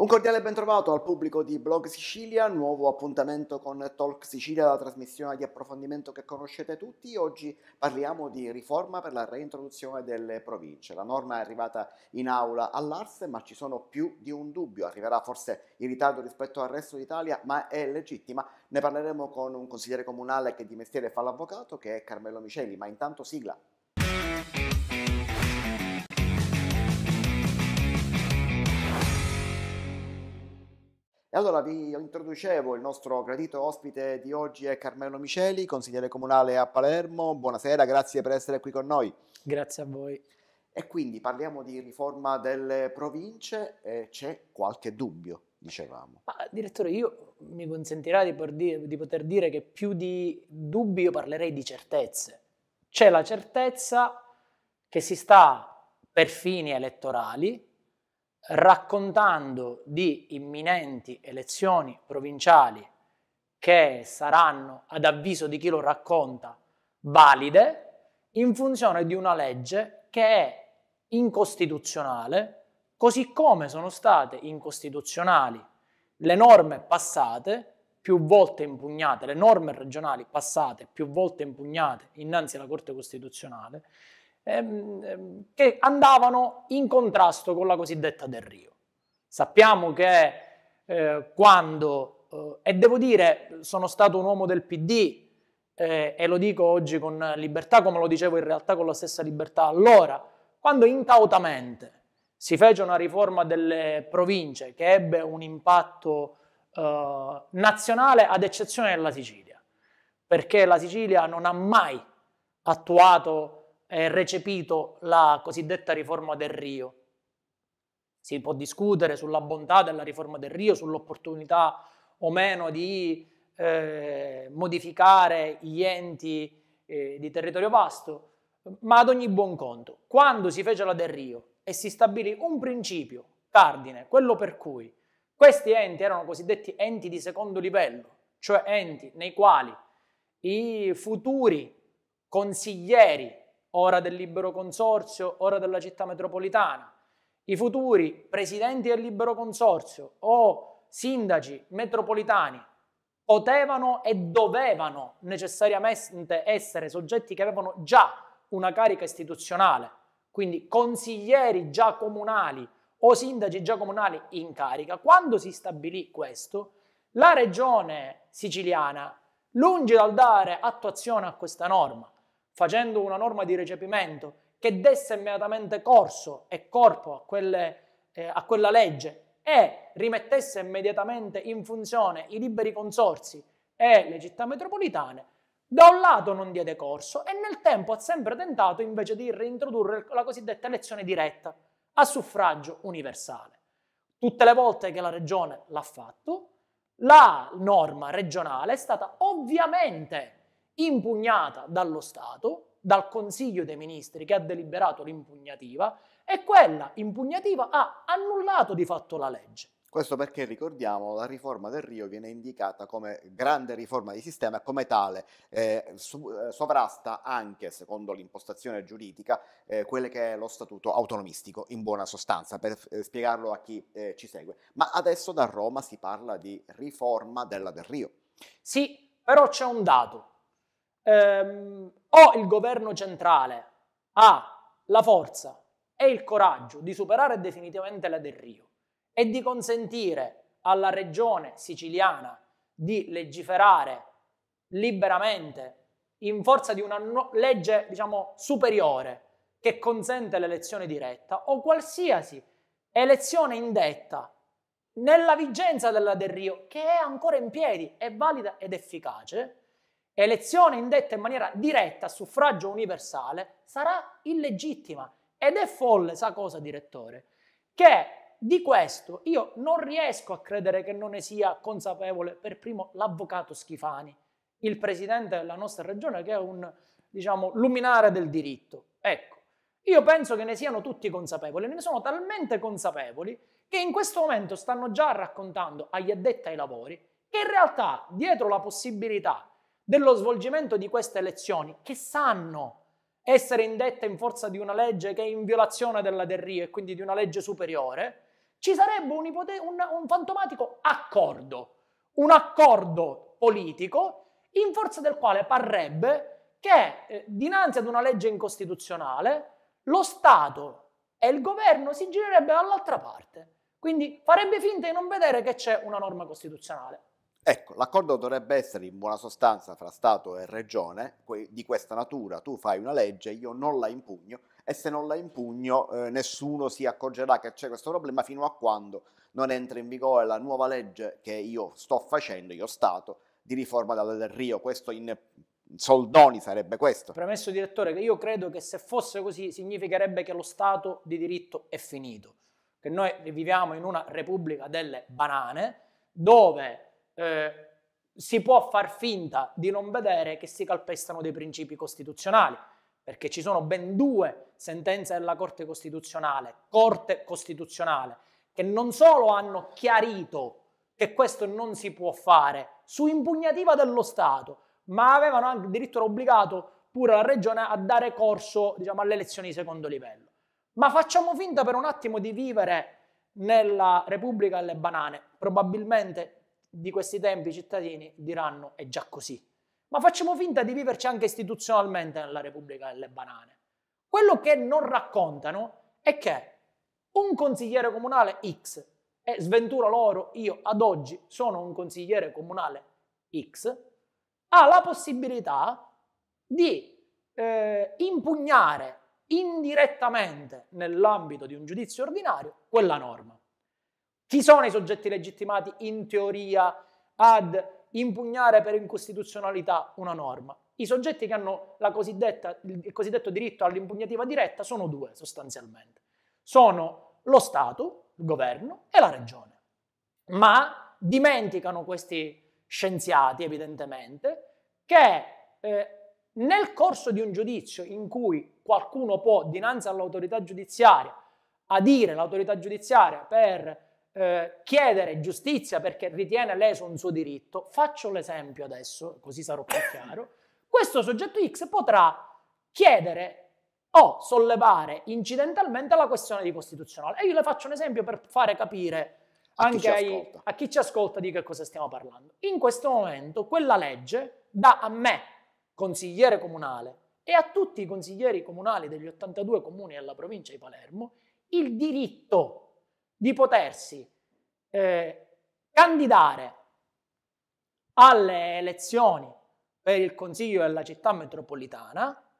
Un cordiale bentrovato al pubblico di Blog Sicilia, nuovo appuntamento con Talk Sicilia, la trasmissione di approfondimento che conoscete tutti. Oggi parliamo di riforma per la reintroduzione delle province. La norma è arrivata in aula all'Arse, ma ci sono più di un dubbio. Arriverà forse in ritardo rispetto al resto d'Italia, ma è legittima. Ne parleremo con un consigliere comunale che di mestiere fa l'avvocato, che è Carmelo Miceli, ma intanto sigla. allora vi introducevo il nostro gradito ospite di oggi è Carmelo Miceli, consigliere comunale a Palermo. Buonasera, grazie per essere qui con noi. Grazie a voi. E quindi parliamo di riforma delle province e c'è qualche dubbio, dicevamo. Ma direttore, io mi consentirà di, dire, di poter dire che più di dubbi io parlerei di certezze. C'è la certezza che si sta per fini elettorali raccontando di imminenti elezioni provinciali che saranno, ad avviso di chi lo racconta, valide in funzione di una legge che è incostituzionale, così come sono state incostituzionali le norme passate, più volte impugnate, le norme regionali passate, più volte impugnate innanzi alla Corte Costituzionale, Ehm, ehm, che andavano in contrasto con la cosiddetta del Rio. Sappiamo che eh, quando, eh, e devo dire, sono stato un uomo del PD, eh, e lo dico oggi con libertà, come lo dicevo in realtà con la stessa libertà allora, quando incautamente si fece una riforma delle province che ebbe un impatto eh, nazionale ad eccezione della Sicilia, perché la Sicilia non ha mai attuato eh, recepito la cosiddetta riforma del Rio. Si può discutere sulla bontà della riforma del Rio, sull'opportunità o meno di eh, modificare gli enti eh, di territorio vasto, ma ad ogni buon conto, quando si fece la del Rio e si stabilì un principio cardine, quello per cui questi enti erano cosiddetti enti di secondo livello, cioè enti nei quali i futuri consiglieri ora del libero consorzio, ora della città metropolitana. I futuri presidenti del libero consorzio o sindaci metropolitani potevano e dovevano necessariamente essere soggetti che avevano già una carica istituzionale, quindi consiglieri già comunali o sindaci già comunali in carica. Quando si stabilì questo, la regione siciliana, lungi dal dare attuazione a questa norma, facendo una norma di recepimento che desse immediatamente corso e corpo a, quelle, eh, a quella legge e rimettesse immediatamente in funzione i liberi consorsi e le città metropolitane, da un lato non diede corso e nel tempo ha sempre tentato invece di reintrodurre la cosiddetta elezione diretta a suffragio universale. Tutte le volte che la regione l'ha fatto, la norma regionale è stata ovviamente impugnata dallo Stato, dal Consiglio dei Ministri che ha deliberato l'impugnativa e quella impugnativa ha annullato di fatto la legge. Questo perché ricordiamo la riforma del Rio viene indicata come grande riforma di sistema e come tale eh, eh sovrasta anche, secondo l'impostazione giuridica, eh, quelle che è lo statuto autonomistico in buona sostanza, per eh, spiegarlo a chi eh, ci segue. Ma adesso da Roma si parla di riforma della del Rio. Sì, però c'è un dato ehm, o il governo centrale ha la forza e il coraggio di superare definitivamente la del Rio e di consentire alla regione siciliana di legiferare liberamente in forza di una no- legge diciamo, superiore che consente l'elezione diretta o qualsiasi elezione indetta nella vigenza della Del Rio che è ancora in piedi, è valida ed efficace, elezione indetta in maniera diretta a suffragio universale sarà illegittima. Ed è folle, sa cosa, direttore? Che di questo io non riesco a credere che non ne sia consapevole per primo l'avvocato Schifani, il presidente della nostra regione, che è un, diciamo, luminare del diritto. Ecco, io penso che ne siano tutti consapevoli, ne sono talmente consapevoli che in questo momento stanno già raccontando agli addetti ai lavori che in realtà dietro la possibilità dello svolgimento di queste elezioni, che sanno essere indette in forza di una legge che è in violazione della del e quindi di una legge superiore, ci sarebbe un, un, un fantomatico accordo, un accordo politico in forza del quale parrebbe che eh, dinanzi ad una legge incostituzionale lo Stato e il governo si girerebbero dall'altra parte, quindi farebbe finta di non vedere che c'è una norma costituzionale. Ecco, l'accordo dovrebbe essere in buona sostanza fra Stato e Regione, di questa natura tu fai una legge, io non la impugno e se non la impugno eh, nessuno si accorgerà che c'è questo problema fino a quando non entra in vigore la nuova legge che io sto facendo, io Stato, di riforma della Del Rio. Questo in soldoni sarebbe questo. Premesso direttore che io credo che se fosse così significherebbe che lo Stato di diritto è finito, che noi viviamo in una repubblica delle banane dove eh, si può far finta di non vedere che si calpestano dei principi costituzionali, perché ci sono ben due sentenze della Corte Costituzionale, Corte Costituzionale, che non solo hanno chiarito che questo non si può fare su impugnativa dello Stato, ma avevano anche addirittura obbligato pure la Regione a dare corso diciamo, alle elezioni di secondo livello. Ma facciamo finta per un attimo di vivere nella Repubblica delle Banane, probabilmente di questi tempi i cittadini diranno è già così. Ma facciamo finta di viverci anche istituzionalmente nella Repubblica delle Banane. Quello che non raccontano è che un consigliere comunale X, e sventura loro, io ad oggi sono un consigliere comunale X, ha la possibilità di eh, impugnare indirettamente nell'ambito di un giudizio ordinario quella norma. Chi sono i soggetti legittimati in teoria ad impugnare per incostituzionalità una norma? I soggetti che hanno il cosiddetto diritto all'impugnativa diretta sono due sostanzialmente. Sono lo Stato, il governo e la regione. Ma dimenticano questi scienziati evidentemente che eh, nel corso di un giudizio in cui qualcuno può dinanzi all'autorità giudiziaria adire l'autorità giudiziaria per eh, chiedere giustizia perché ritiene leso un suo diritto, faccio l'esempio adesso, così sarò più chiaro, questo soggetto X potrà chiedere o sollevare incidentalmente la questione di costituzionale. E io le faccio un esempio per fare capire anche chi, ai, a chi ci ascolta di che cosa stiamo parlando. In questo momento quella legge dà a me, consigliere comunale, e a tutti i consiglieri comunali degli 82 comuni della provincia di Palermo il diritto di potersi eh, candidare alle elezioni per il Consiglio della città metropolitana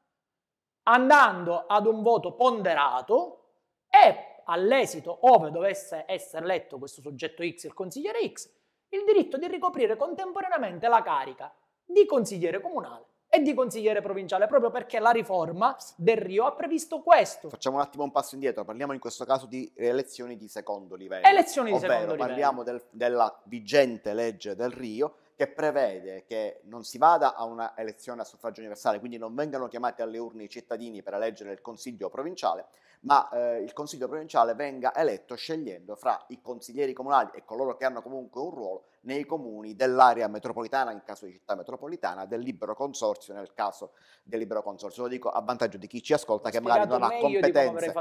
andando ad un voto ponderato e all'esito, ove dovesse essere eletto questo soggetto X, il consigliere X, il diritto di ricoprire contemporaneamente la carica di consigliere comunale e di consigliere provinciale, proprio perché la riforma del Rio ha previsto questo. Facciamo un attimo un passo indietro, parliamo in questo caso di elezioni di secondo livello. Elezioni ovvero, secondo parliamo livello. Parliamo del, della vigente legge del Rio che prevede che non si vada a una elezione a suffragio universale, quindi non vengano chiamati alle urne i cittadini per eleggere il consiglio provinciale, ma eh, il consiglio provinciale venga eletto scegliendo fra i consiglieri comunali e coloro che hanno comunque un ruolo nei comuni dell'area metropolitana in caso di città metropolitana, del libero consorzio nel caso del libero consorzio. Lo dico a vantaggio di chi ci ascolta che magari non ha competenze.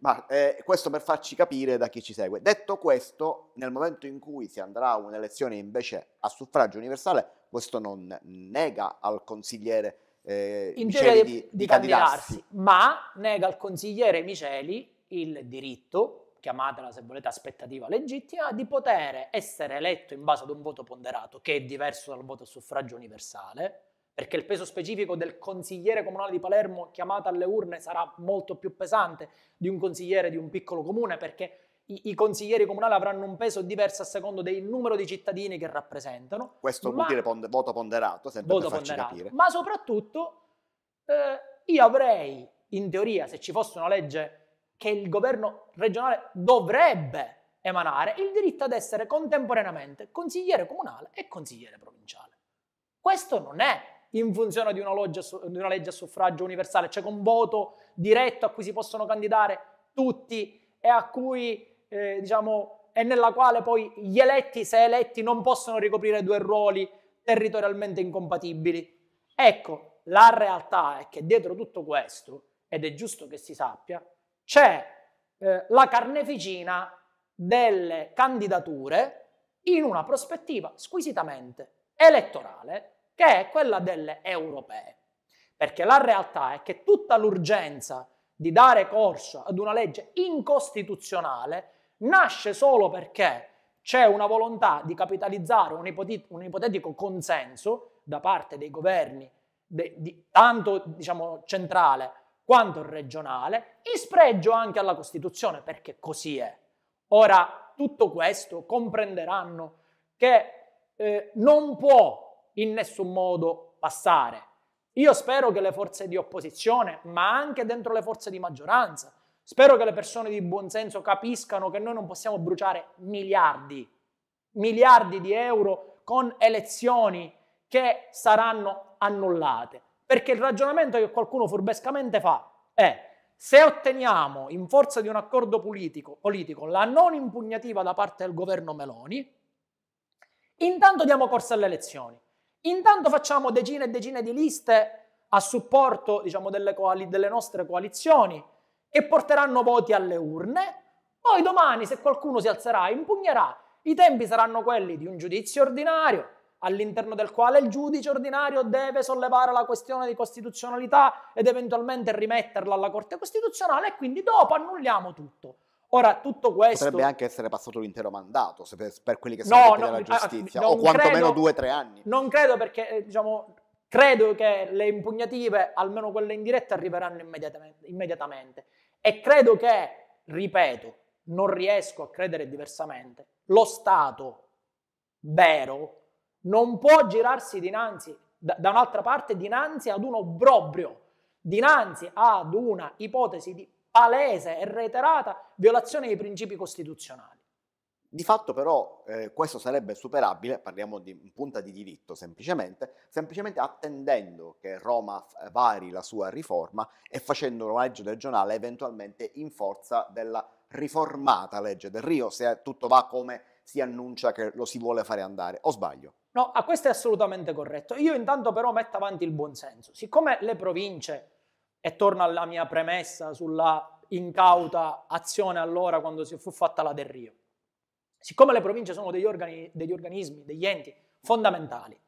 Ma eh, questo per farci capire da chi ci segue. Detto questo, nel momento in cui si andrà a un'elezione invece a suffragio universale, questo non nega al consigliere eh, in Miceli di, di, di candidarsi. candidarsi, ma nega al consigliere Miceli il diritto, chiamatela se volete aspettativa legittima, di poter essere eletto in base ad un voto ponderato, che è diverso dal voto a suffragio universale, perché il peso specifico del consigliere comunale di Palermo chiamato alle urne sarà molto più pesante di un consigliere di un piccolo comune, perché i, i, consiglieri comunali avranno un peso diverso a secondo del numero di cittadini che rappresentano. Questo ma, vuol dire pond- voto ponderato, sempre voto per farci ponderato. capire. Ma soprattutto eh, io avrei, in teoria, se ci fosse una legge che il governo regionale dovrebbe emanare, il diritto ad essere contemporaneamente consigliere comunale e consigliere provinciale. Questo non è in funzione di una, loggia, di una legge a suffragio universale, cioè con voto diretto a cui si possono candidare tutti e a cui eh, diciamo, e nella quale poi gli eletti, se eletti, non possono ricoprire due ruoli territorialmente incompatibili. Ecco, la realtà è che dietro tutto questo, ed è giusto che si sappia, c'è eh, la carneficina delle candidature in una prospettiva squisitamente elettorale, che è quella delle europee. Perché la realtà è che tutta l'urgenza di dare corso ad una legge incostituzionale nasce solo perché c'è una volontà di capitalizzare un, ipotetico, un ipotetico consenso da parte dei governi, de, di, tanto diciamo, centrale quanto regionale, in spregio anche alla Costituzione, perché così è. Ora, tutto questo comprenderanno che eh, non può in nessun modo passare. Io spero che le forze di opposizione, ma anche dentro le forze di maggioranza, Spero che le persone di buonsenso capiscano che noi non possiamo bruciare miliardi, miliardi di euro con elezioni che saranno annullate. Perché il ragionamento che qualcuno furbescamente fa è se otteniamo in forza di un accordo politico, politico la non impugnativa da parte del governo Meloni, intanto diamo corso alle elezioni, intanto facciamo decine e decine di liste a supporto diciamo, delle, coali- delle nostre coalizioni, e porteranno voti alle urne. Poi domani, se qualcuno si alzerà e impugnerà, i tempi saranno quelli di un giudizio ordinario, all'interno del quale il giudice ordinario deve sollevare la questione di costituzionalità ed eventualmente rimetterla alla Corte Costituzionale e quindi dopo annulliamo tutto. Ora, tutto questo... Potrebbe anche essere passato l'intero mandato per, per quelli che sono no, no della ah, ah, giustizia, no, o quantomeno credo, due o tre anni. Non credo perché, eh, diciamo, Credo che le impugnative, almeno quelle indirette, arriveranno immediatamente, immediatamente. E credo che, ripeto, non riesco a credere diversamente, lo Stato vero non può girarsi dinanzi, da, da un'altra parte, dinanzi ad un obbrobrio, dinanzi ad una ipotesi di palese e reiterata violazione dei principi costituzionali. Di fatto però eh, questo sarebbe superabile, parliamo di punta di diritto semplicemente, semplicemente attendendo che Roma eh, vari la sua riforma e facendo una legge regionale eventualmente in forza della riformata legge del Rio, se tutto va come si annuncia che lo si vuole fare andare, o sbaglio? No, a ah, questo è assolutamente corretto. Io intanto però metto avanti il buonsenso. Siccome le province, e torno alla mia premessa sulla incauta azione allora quando si fu fatta la del Rio, Siccome le province sono degli, organi, degli organismi, degli enti fondamentali,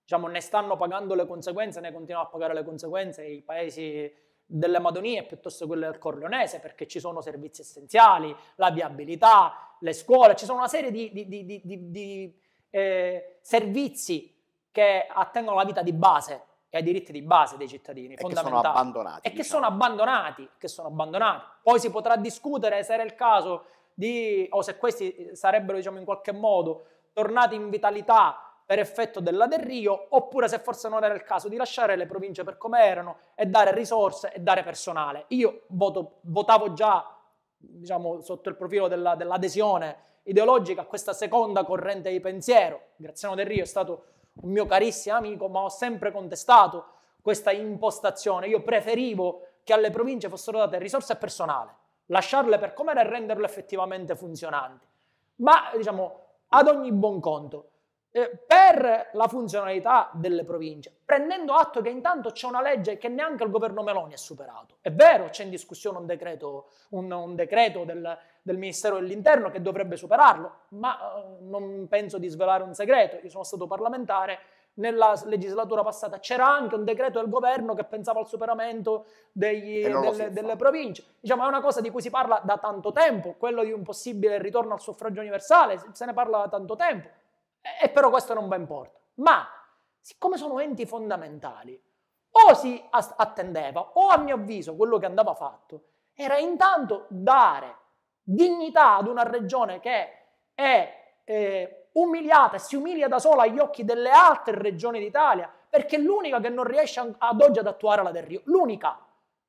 diciamo, ne stanno pagando le conseguenze, ne continuano a pagare le conseguenze i paesi delle Madonie piuttosto che quelle del Corleonese, perché ci sono servizi essenziali, la viabilità, le scuole, ci sono una serie di, di, di, di eh, servizi che attengono la vita di base e ai diritti di base dei cittadini, e fondamentali. Che e diciamo. che sono abbandonati, E diciamo. che sono abbandonati. Poi si potrà discutere se era il caso di, o se questi sarebbero diciamo in qualche modo tornati in vitalità per effetto della Del Rio, oppure se forse non era il caso di lasciare le province per come erano e dare risorse e dare personale. Io voto, votavo già, diciamo, sotto il profilo della, dell'adesione ideologica a questa seconda corrente di pensiero. Graziano Del Rio è stato un mio carissimo amico, ma ho sempre contestato questa impostazione. Io preferivo che alle province fossero date risorse e personale lasciarle per com'era e renderle effettivamente funzionanti. Ma diciamo, ad ogni buon conto, eh, per la funzionalità delle province, prendendo atto che intanto c'è una legge che neanche il governo Meloni ha superato. È vero, c'è in discussione un decreto, un, un decreto del, del, Ministero dell'Interno che dovrebbe superarlo, ma eh, non penso di svelare un segreto, io sono stato parlamentare nella legislatura passata c'era anche un decreto del governo che pensava al superamento degli, delle, delle, province. Diciamo, è una cosa di cui si parla da tanto tempo, quello di un possibile ritorno al suffragio universale, se ne parla da tanto tempo, e, e però questo non ben porta. Ma siccome sono enti fondamentali, o si attendeva, o a mio avviso quello che andava fatto era intanto dare dignità ad una regione che è... Eh, umiliata e si umilia da sola agli occhi delle altre regioni d'Italia, perché è l'unica che non riesce ad oggi ad attuare la del Rio, l'unica,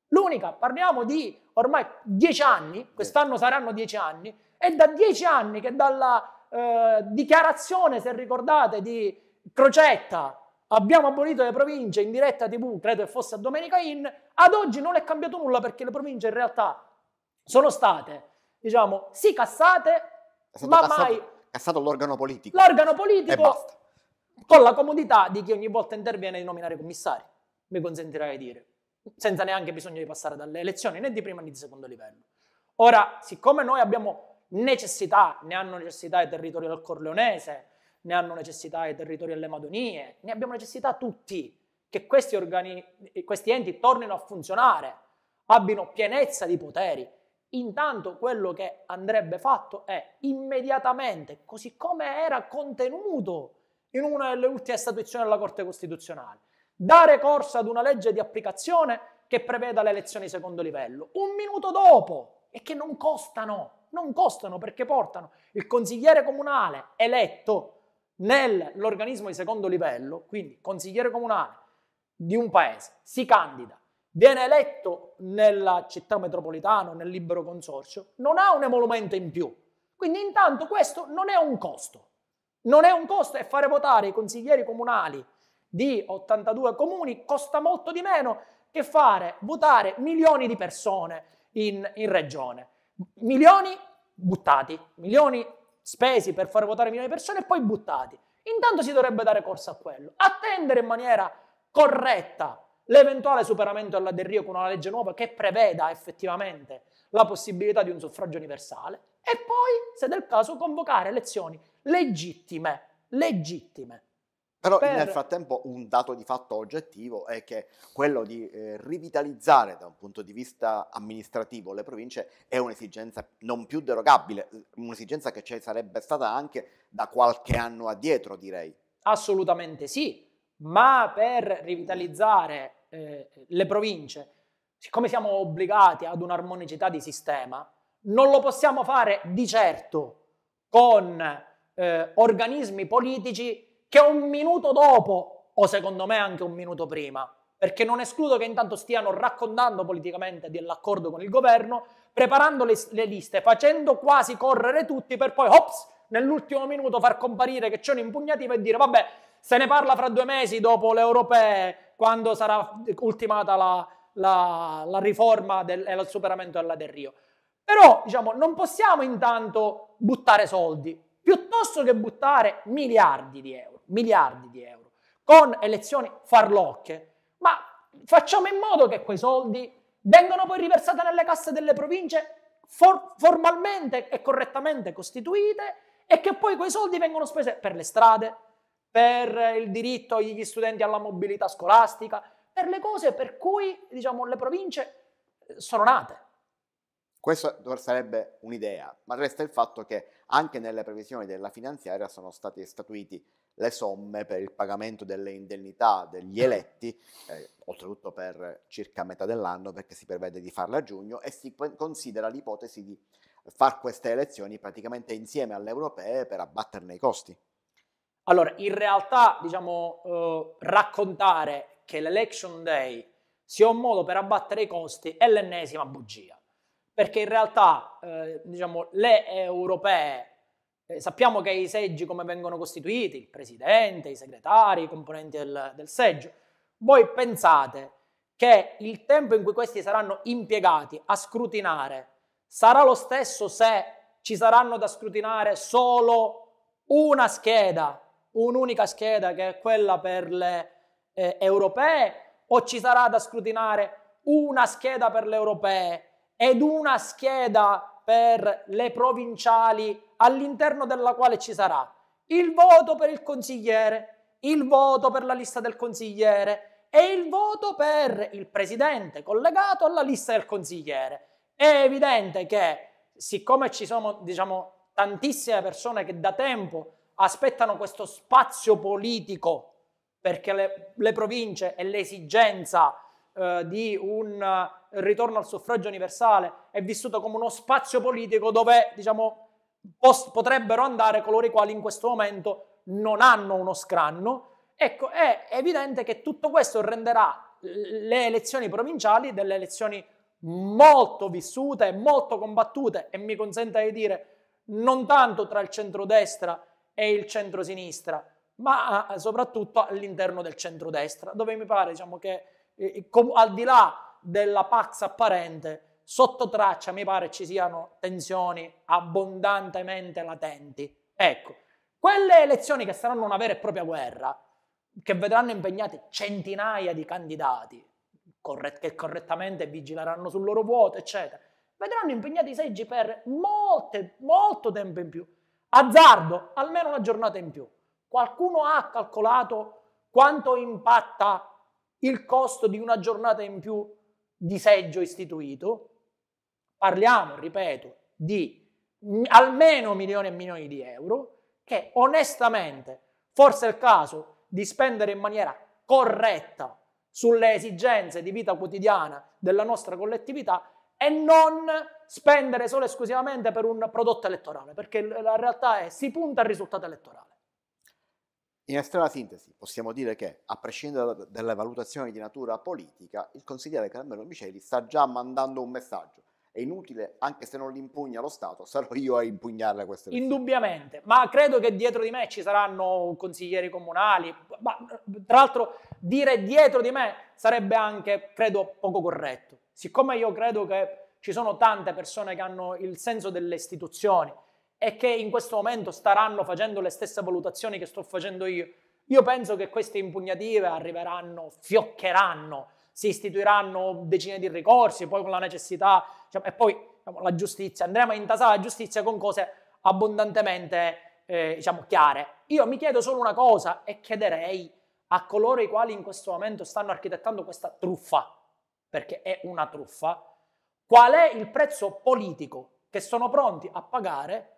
l'unica, parliamo di ormai dieci anni, quest'anno saranno dieci anni, è da dieci anni che dalla eh, dichiarazione, se ricordate, di Crocetta, abbiamo abolito le province in diretta tv, credo che fosse a Domenica In, ad oggi non è cambiato nulla perché le province in realtà sono state, diciamo, sì cassate, ma mai... È stato l'organo politico. L'organo politico con la comodità di chi ogni volta interviene di nominare commissari, mi consentirai di dire, senza neanche bisogno di passare dalle elezioni né di primo né di secondo livello. Ora, siccome noi abbiamo necessità, ne hanno necessità i territori del Corleonese, ne hanno necessità i territori delle Madonie, ne abbiamo necessità tutti, che questi, organi, questi enti tornino a funzionare, abbiano pienezza di poteri, Intanto quello che andrebbe fatto è immediatamente, così come era contenuto in una delle ultime statuizioni della Corte Costituzionale, dare corso ad una legge di applicazione che preveda le elezioni di secondo livello. Un minuto dopo, e che non costano, non costano perché portano il consigliere comunale eletto nell'organismo di secondo livello, quindi consigliere comunale di un paese, si candida viene eletto nella città metropolitana, nel libero consorzio, non ha un emolumento in più. Quindi intanto questo non è un costo. Non è un costo e fare votare i consiglieri comunali di 82 comuni costa molto di meno che fare votare milioni di persone in, in regione. Milioni buttati, milioni spesi per fare votare milioni di persone e poi buttati. Intanto si dovrebbe dare corsa a quello. Attendere in maniera corretta l'eventuale superamento della Del Rio con una legge nuova che preveda effettivamente la possibilità di un suffragio universale e poi, se del caso, convocare elezioni legittime, legittime. Però per... nel frattempo un dato di fatto oggettivo è che quello di eh, rivitalizzare da un punto di vista amministrativo le province è un'esigenza non più derogabile, eh, un'esigenza che ci sarebbe stata anche da qualche anno addietro, direi. Assolutamente sì, ma per rivitalizzare eh, le province, siccome siamo obbligati ad un'armonicità di sistema, non lo possiamo fare di certo con eh, organismi politici che un minuto dopo, o secondo me anche un minuto prima, perché non escludo che intanto stiano raccontando politicamente dell'accordo con il governo, preparando le, le liste, facendo quasi correre tutti per poi, ops, nell'ultimo minuto far comparire che c'è un'impugnativa e dire vabbè, se ne parla fra due mesi dopo le europee, quando sarà ultimata la, la, la riforma e il superamento della Del Rio. Però diciamo, non possiamo intanto buttare soldi, piuttosto che buttare miliardi di euro, miliardi di euro, con elezioni farlocche, ma facciamo in modo che quei soldi vengano poi riversati nelle casse delle province for- formalmente e correttamente costituite e che poi quei soldi vengano spesi per le strade, per il diritto degli studenti alla mobilità scolastica, per le cose per cui diciamo, le province eh, sono nate. Questa sarebbe un'idea, ma resta il fatto che anche nelle previsioni della finanziaria sono stati statuiti le somme per il pagamento delle indennità degli eletti, eh, oltretutto per circa metà dell'anno perché si prevede di farla a giugno e si considera l'ipotesi di far queste elezioni praticamente insieme alle europee per abbatterne i costi. Allora, in realtà, diciamo, eh, raccontare che l'election day sia un modo per abbattere i costi è l'ennesima bugia, perché in realtà, eh, diciamo, le europee, eh, sappiamo che i seggi come vengono costituiti, il presidente, i segretari, i componenti del, del seggio, voi pensate che il tempo in cui questi saranno impiegati a scrutinare sarà lo stesso se ci saranno da scrutinare solo una scheda un'unica scheda che è quella per le eh, europee o ci sarà da scrutinare una scheda per le europee ed una scheda per le provinciali all'interno della quale ci sarà il voto per il consigliere, il voto per la lista del consigliere e il voto per il presidente collegato alla lista del consigliere. È evidente che siccome ci sono diciamo, tantissime persone che da tempo aspettano questo spazio politico perché le, le province e l'esigenza eh, di un eh, ritorno al suffragio universale è vissuto come uno spazio politico dove diciamo, post- potrebbero andare coloro i quali in questo momento non hanno uno scranno. Ecco, è evidente che tutto questo renderà le elezioni provinciali delle elezioni molto vissute, molto combattute e mi consente di dire non tanto tra il centrodestra e il centro-sinistra, ma ah, soprattutto all'interno del centro-destra, dove mi pare diciamo, che eh, eh, al di là della pax apparente, sotto traccia mi pare ci siano tensioni abbondantemente latenti. Ecco, quelle elezioni che saranno una vera e propria guerra, che vedranno impegnati centinaia di candidati, che correttamente vigileranno sul loro vuoto, eccetera, vedranno impegnati i seggi per molte, molto tempo in più. Azzardo, almeno una giornata in più. Qualcuno ha calcolato quanto impatta il costo di una giornata in più di seggio istituito? Parliamo, ripeto, di almeno milioni e milioni di euro che onestamente forse è il caso di spendere in maniera corretta sulle esigenze di vita quotidiana della nostra collettività e non spendere solo e esclusivamente per un prodotto elettorale, perché la realtà è si punta al risultato elettorale. In estrema sintesi, possiamo dire che, a prescindere dalle valutazioni di natura politica, il consigliere Carmelo Miceli sta già mandando un messaggio. È inutile, anche se non l'impugna lo Stato, sarò io a impugnarle queste persone. Indubbiamente, ma credo che dietro di me ci saranno consiglieri comunali. Ma, tra l'altro, dire dietro di me sarebbe anche, credo, poco corretto siccome io credo che ci sono tante persone che hanno il senso delle istituzioni e che in questo momento staranno facendo le stesse valutazioni che sto facendo io, io penso che queste impugnative arriveranno, fioccheranno, si istituiranno decine di ricorsi, poi con la necessità, cioè, e poi diciamo, la giustizia, andremo a intasare la giustizia con cose abbondantemente eh, diciamo, chiare. Io mi chiedo solo una cosa e chiederei a coloro i quali in questo momento stanno architettando questa truffa perché è una truffa, qual è il prezzo politico che sono pronti a pagare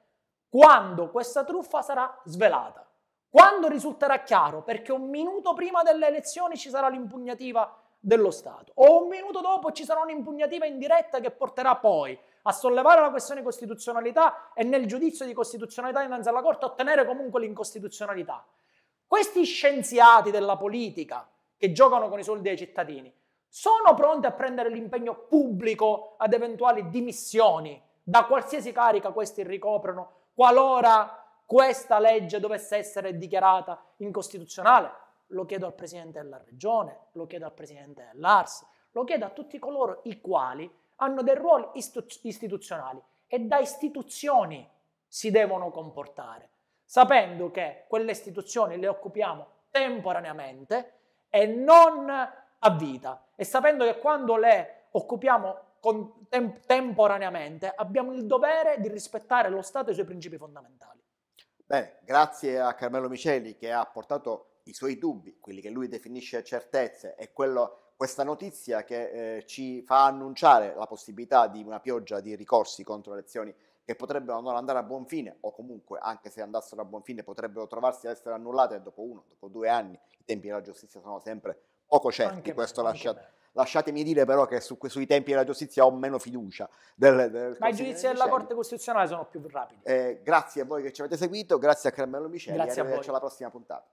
quando questa truffa sarà svelata. Quando risulterà chiaro, perché un minuto prima delle elezioni ci sarà l'impugnativa dello Stato, o un minuto dopo ci sarà un'impugnativa indiretta che porterà poi a sollevare la questione di costituzionalità e nel giudizio di costituzionalità innanzi alla Corte ottenere comunque l'incostituzionalità. Questi scienziati della politica che giocano con i soldi dei cittadini sono pronte a prendere l'impegno pubblico ad eventuali dimissioni da qualsiasi carica questi ricoprono, qualora questa legge dovesse essere dichiarata incostituzionale. Lo chiedo al Presidente della Regione, lo chiedo al Presidente dell'ARS, lo chiedo a tutti coloro i quali hanno dei ruoli istituzionali e da istituzioni si devono comportare, sapendo che quelle istituzioni le occupiamo temporaneamente e non a vita e sapendo che quando le occupiamo tem- temporaneamente abbiamo il dovere di rispettare lo Stato e i suoi principi fondamentali. Bene, grazie a Carmelo Miceli che ha portato i suoi dubbi, quelli che lui definisce certezze e quello, questa notizia che eh, ci fa annunciare la possibilità di una pioggia di ricorsi contro elezioni che potrebbero non andare a buon fine o comunque anche se andassero a buon fine potrebbero trovarsi ad essere annullate dopo uno, dopo due anni, i tempi della giustizia sono sempre poco certi, anche, questo lasciate. Lasciatemi dire però che su, sui tempi della giustizia ho meno fiducia. Del, del Ma i giudizi della Corte Costituzionale sono più rapidi. Eh, grazie a voi che ci avete seguito, grazie a Carmelo Miceli grazie e arrivederci alla prossima puntata.